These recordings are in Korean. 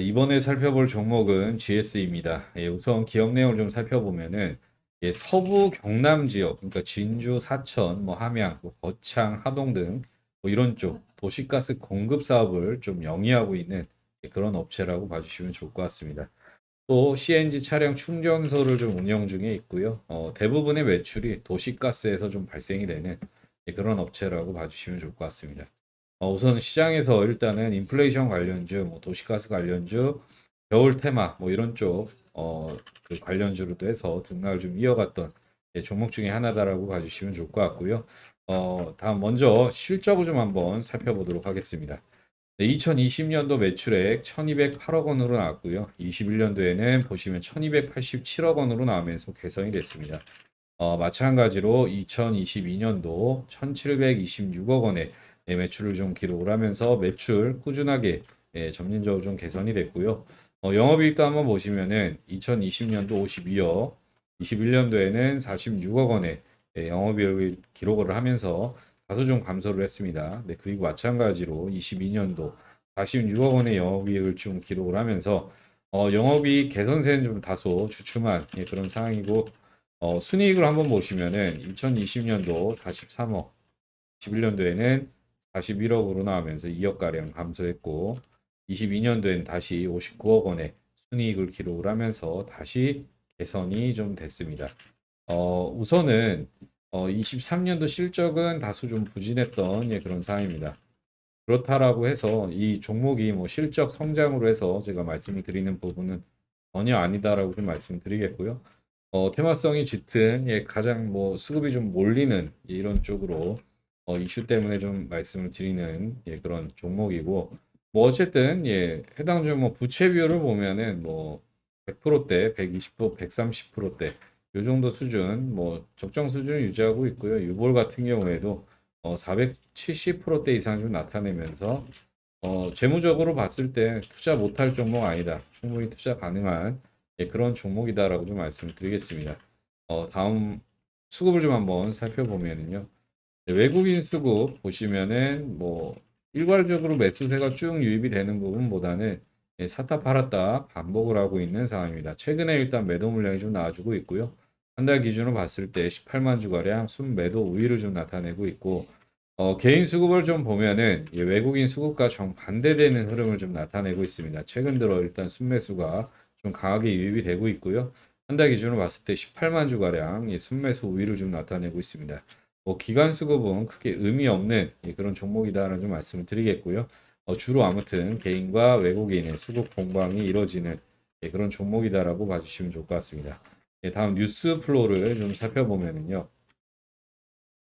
이번에 살펴볼 종목은 GS입니다. 예, 우선 기업 내용을 좀 살펴보면은 예, 서부 경남 지역, 그러니까 진주, 사천, 뭐 함양, 뭐 거창, 하동 등뭐 이런 쪽 도시가스 공급 사업을 좀 영위하고 있는 예, 그런 업체라고 봐주시면 좋을 것 같습니다. 또 CNG 차량 충전소를 좀 운영 중에 있고요. 어, 대부분의 매출이 도시가스에서 좀 발생이 되는 예, 그런 업체라고 봐주시면 좋을 것 같습니다. 어, 우선 시장에서 일단은 인플레이션 관련주, 뭐 도시가스 관련주, 겨울 테마 뭐 이런 쪽 어, 그 관련주로도 해서 등락을 좀 이어갔던 예, 종목 중에 하나다라고 봐주시면 좋을 것 같고요. 어, 다음 먼저 실적을 좀 한번 살펴보도록 하겠습니다. 네, 2020년도 매출액 1208억 원으로 나왔고요. 21년도에는 보시면 1287억 원으로 나오면서 개선이 됐습니다. 어, 마찬가지로 2022년도 1726억 원에 예, 매출을 좀 기록을 하면서 매출 꾸준하게 예, 점진적으로 좀 개선이 됐고요. 어, 영업이익도 한번 보시면은 2020년도 52억, 21년도에는 46억 원의 예, 영업이익을 기록을 하면서 다소 좀 감소를 했습니다. 네, 그리고 마찬가지로 22년도 46억 원의 영업이익을 좀 기록을 하면서 어, 영업이익 개선세는 좀 다소 주춤한 예, 그런 상황이고 어, 순이익을 한번 보시면은 2020년도 43억, 2 1년도에는 41억으로 나오면서 2억가량 감소했고 22년도엔 다시 59억 원의 순이익을 기록을 하면서 다시 개선이 좀 됐습니다. 어, 우선은 어, 23년도 실적은 다소 좀 부진했던 예, 그런 상황입니다 그렇다라고 해서 이 종목이 뭐 실적 성장으로 해서 제가 말씀을 드리는 부분은 전혀 아니다라고 좀 말씀드리겠고요. 어, 테마성이 짙은 예, 가장 뭐 수급이 좀 몰리는 예, 이런 쪽으로 어, 이슈 때문에 좀 말씀을 드리는 예, 그런 종목이고 뭐 어쨌든 예, 해당 종목 뭐 부채 비율을 보면은 뭐 100%대, 120%, 130%대 이 정도 수준 뭐 적정 수준을 유지하고 있고요. 유볼 같은 경우에도 어, 470%대 이상 좀 나타내면서 어, 재무적으로 봤을 때 투자 못할 종목 아니다. 충분히 투자 가능한 예, 그런 종목이다라고 좀 말씀을 드리겠습니다. 어, 다음 수급을 좀 한번 살펴보면요. 네, 외국인 수급 보시면은 뭐 일괄적으로 매수세가 쭉 유입이 되는 부분보다는 사타 예, 팔았다 반복을 하고 있는 상황입니다. 최근에 일단 매도 물량이 좀 나와주고 있고요. 한 달 기준으로 봤을 때 18만 주가량 순매도 우위를 좀 나타내고 있고 어, 개인 수급을 좀 보면은 예, 외국인 수급과 정반대되는 흐름을 좀 나타내고 있습니다. 최근 들어 일단 순매수가 좀 강하게 유입이 되고 있고요. 한 달 기준으로 봤을 때 18만 주가량 예, 순매수 우위를 좀 나타내고 있습니다. 뭐 기간 수급은 크게 의미 없는 예, 그런 종목이다라는 좀 말씀을 드리겠고요. 어, 주로 아무튼 개인과 외국인의 수급 공방이 이루어지는 예, 그런 종목이다라고 봐주시면 좋을 것 같습니다. 예, 다음 뉴스 플로를 우좀 살펴보면은요.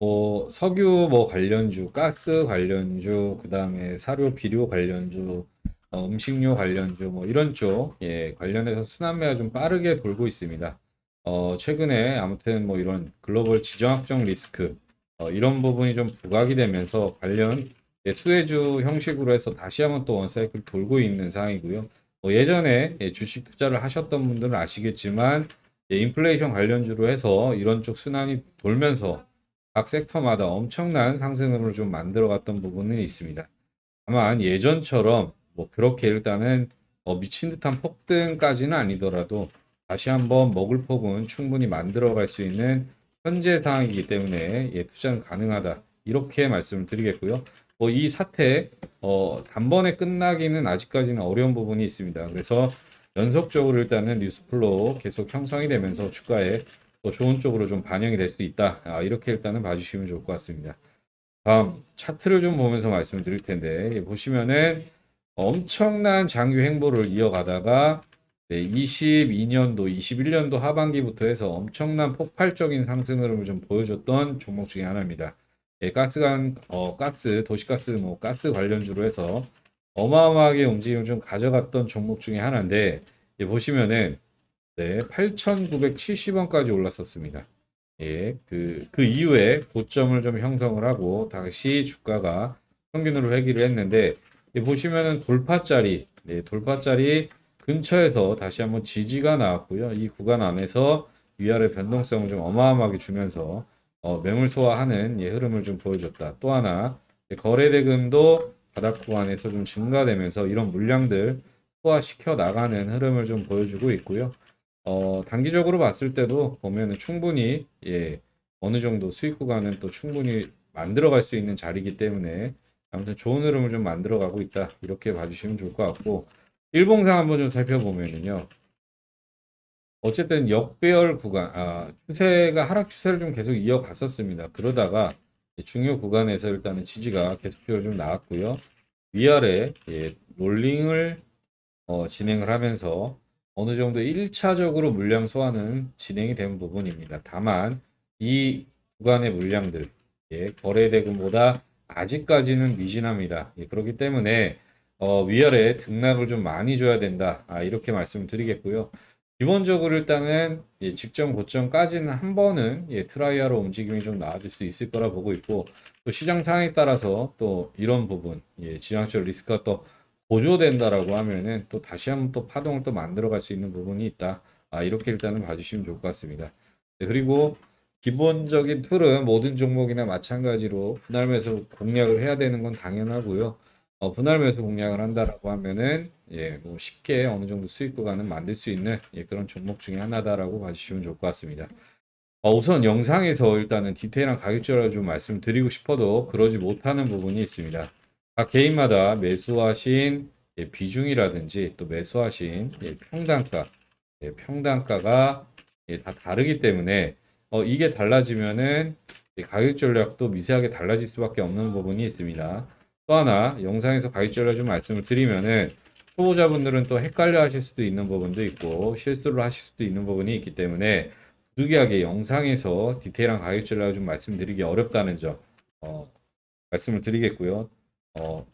뭐 석유 뭐 관련주, 가스 관련주, 그 다음에 사료 비료 관련주, 어, 음식료 관련주 뭐 이런 쪽 예, 관련해서 순환매가 좀 빠르게 돌고 있습니다. 어, 최근에 아무튼 뭐 이런 글로벌 지정학적 리스크 어, 이런 부분이 좀 부각이 되면서 관련 예, 수혜주 형식으로 해서 다시 한번 또 원사이클 돌고 있는 상황이고요. 뭐 예전에 예, 주식 투자를 하셨던 분들은 아시겠지만 예, 인플레이션 관련주로 해서 이런 쪽 순환이 돌면서 각 섹터마다 엄청난 상승으로 좀 만들어갔던 부분은 있습니다. 다만 예전처럼 뭐 그렇게 일단은 어, 미친 듯한 폭등까지는 아니더라도 다시 한번 먹을 폭은 충분히 만들어갈 수 있는 현재 상황이기 때문에 예, 투자는 가능하다 이렇게 말씀을 드리겠고요. 어, 이 사태 어, 단번에 끝나기는 아직까지는 어려운 부분이 있습니다. 그래서 연속적으로 일단은 뉴스플로 계속 형성이 되면서 주가에 또 좋은 쪽으로 좀 반영이 될 수도 있다. 아, 이렇게 일단은 봐주시면 좋을 것 같습니다. 다음 차트를 좀 보면서 말씀을 드릴 텐데 예, 보시면은 엄청난 장기 횡보를 이어가다가 네, 22년도, 21년도 하반기부터 해서 엄청난 폭발적인 상승 흐름을 좀 보여줬던 종목 중에 하나입니다. 예, 가스관, 어, 가스, 도시가스, 뭐, 가스 관련주로 해서 어마어마하게 움직임을 좀 가져갔던 종목 중에 하나인데, 예, 보시면은, 네, 8,970원까지 올랐었습니다. 예, 그, 그 이후에 고점을 좀 형성을 하고, 다시 주가가 평균으로 회귀를 했는데, 예, 보시면은 돌파짜리, 네, 돌파짜리, 근처에서 다시 한번 지지가 나왔고요. 이 구간 안에서 위아래 변동성을 좀 어마어마하게 주면서 어, 매물 소화하는 예, 흐름을 좀 보여줬다. 또 하나 거래대금도 바닥 구간에서 좀 증가되면서 이런 물량들 소화시켜 나가는 흐름을 좀 보여주고 있고요. 어, 단기적으로 봤을 때도 보면 충분히 예, 어느 정도 수익 구간은 또 충분히 만들어갈 수 있는 자리이기 때문에 아무튼 좋은 흐름을 좀 만들어가고 있다 이렇게 봐주시면 좋을 것 같고 일봉상 한번 좀 살펴보면은요. 어쨌든 역배열 구간, 아, 추세가 하락 추세를 좀 계속 이어갔었습니다. 그러다가 중요 구간에서 일단은 지지가 계속적으로 좀 나왔고요. 위아래 예, 롤링을 어, 진행을 하면서 어느 정도 1차적으로 물량 소화는 진행이 된 부분입니다. 다만 이 구간의 물량들 예, 거래대금보다 아직까지는 미진합니다. 예, 그렇기 때문에 어, 위열에 등락을 좀 많이 줘야 된다. 아, 이렇게 말씀을 드리겠고요. 기본적으로 일단은 예, 직전 고점까지는 한 번은 예, 트라이아로 움직임이 좀 나아질 수 있을 거라 보고 있고 또 시장 상황에 따라서 또 이런 부분 예, 지향적 리스크가 또 보조된다라고 하면은 또 다시 한번 또 파동을 또 만들어 갈 수 있는 부분이 있다. 아, 이렇게 일단은 봐주시면 좋을 것 같습니다. 네, 그리고 기본적인 툴은 모든 종목이나 마찬가지로 분할매서 공략을 해야 되는 건 당연하고요. 어, 분할 매수 공략을 한다라고 하면은 예, 뭐 쉽게 어느 정도 수익 구간은 만들 수 있는 예, 그런 종목 중에 하나다라고 봐주시면 좋을 것 같습니다. 어, 우선 영상에서 일단은 디테일한 가격조를 좀 말씀드리고 싶어도 그러지 못하는 부분이 있습니다. 각 개인마다 매수하신 예, 비중이라든지 또 매수하신 예, 평단가, 예, 평단가가 예, 다 다르기 때문에 어, 이게 달라지면은 가격 전략도 미세하게 달라질 수밖에 없는 부분이 있습니다. 또 하나 영상에서 가이드절로 좀 말씀을 드리면은 초보자분들은 또 헷갈려 하실 수도 있는 부분도 있고 실수를 하실 수도 있는 부분이 있기 때문에 부득이하게 영상에서 디테일한 가이드절로 좀 말씀드리기 어렵다는 점 어, 말씀을 드리겠고요. 어,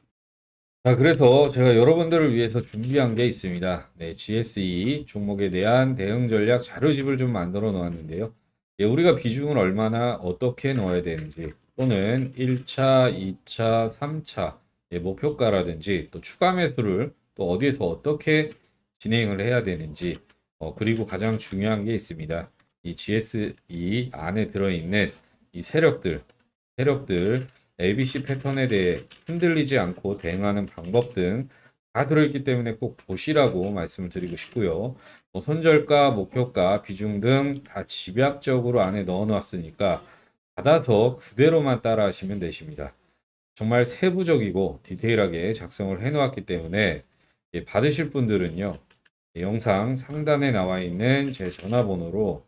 자, 그래서 제가 여러분들을 위해서 준비한 게 있습니다. 네, GSE 종목에 대한 대응 전략 자료집을 좀 만들어 놓았는데요. 예, 우리가 비중을 얼마나 어떻게 넣어야 되는지 또는 1차, 2차, 3차 예, 목표가라든지 또 추가 매수를 또 어디에서 어떻게 진행을 해야 되는지 어, 그리고 가장 중요한 게 있습니다. 이 GSE 안에 들어있는 이 세력들, 세력들 ABC 패턴에 대해 흔들리지 않고 대응하는 방법 등 다 들어있기 때문에 꼭 보시라고 말씀을 드리고 싶고요. 뭐 손절가, 목표가, 비중 등 다 집약적으로 안에 넣어놨으니까 받아서 그대로만 따라 하시면 되십니다. 정말 세부적이고 디테일하게 작성을 해 놓았기 때문에 예, 받으실 분들은요. 예, 영상 상단에 나와 있는 제 전화번호로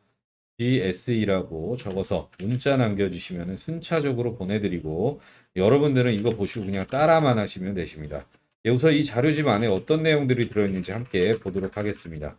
GSE라고 적어서 문자 남겨주시면 순차적으로 보내드리고 여러분들은 이거 보시고 그냥 따라만 하시면 되십니다. 예, 우선 이 자료집 안에 어떤 내용들이 들어있는지 함께 보도록 하겠습니다.